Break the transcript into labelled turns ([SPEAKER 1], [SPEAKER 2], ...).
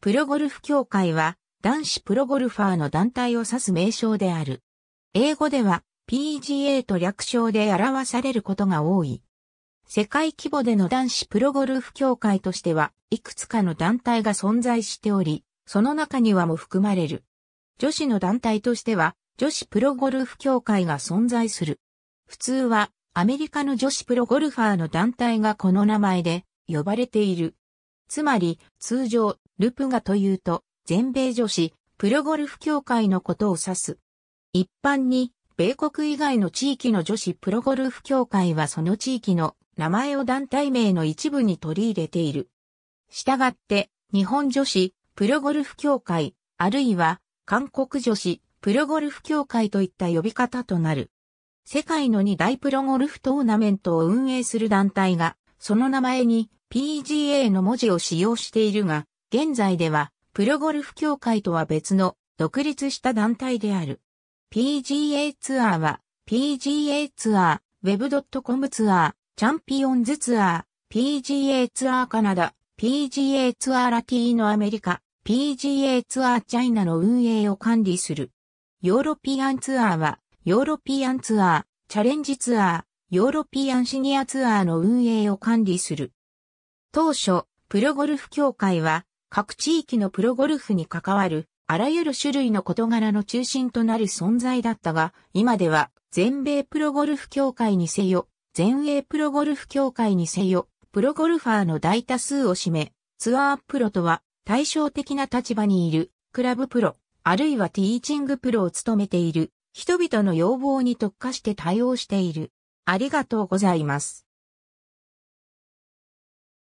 [SPEAKER 1] プロゴルフ協会は男子プロゴルファーの団体を指す名称である。英語では PGA と略称で表されることが多い。世界規模での男子プロゴルフ協会としては、いくつかの団体が存在しており、その中にはも含まれる。女子の団体としては、女子プロゴルフ協会が存在する。普通は、アメリカの女子プロゴルファーの団体がこの名前で呼ばれている。つまり、通常、ルプガというと、全米女子、プロゴルフ協会のことを指す。一般に、米国以外の地域の女子プロゴルフ協会はその地域の名前を団体名の一部に取り入れている。したがって、日本女子プロゴルフ協会、あるいは韓国女子プロゴルフ協会といった呼び方となる。世界の2大プロゴルフトーナメントを運営する団体が、その名前に PGA の文字を使用しているが、現在では、プロゴルフ協会とは別の独立した団体である。PGA ツアーは、PGA ツアー、Web.com ツアー、チャンピオンズツアー、PGA ツアーカナダ、PGA ツアーラティーノアメリカ、PGA ツアーチャイナの運営を管理する。ヨーロピアンツアーは、ヨーロピアンツアー、チャレンジツアー、ヨーロピアンシニアツアーの運営を管理する。当初、プロゴルフ協会は、各地域のプロゴルフに関わるあらゆる種類の事柄の中心となる存在だったが、今では全米プロゴルフ協会にせよ、全英プロゴルフ協会にせよ、プロゴルファーの大多数を占め、ツアープロとは対照的な立場にいるクラブプロ、あるいはティーチングプロを務めている人々の要望に特化して対応している。ありがとうございます。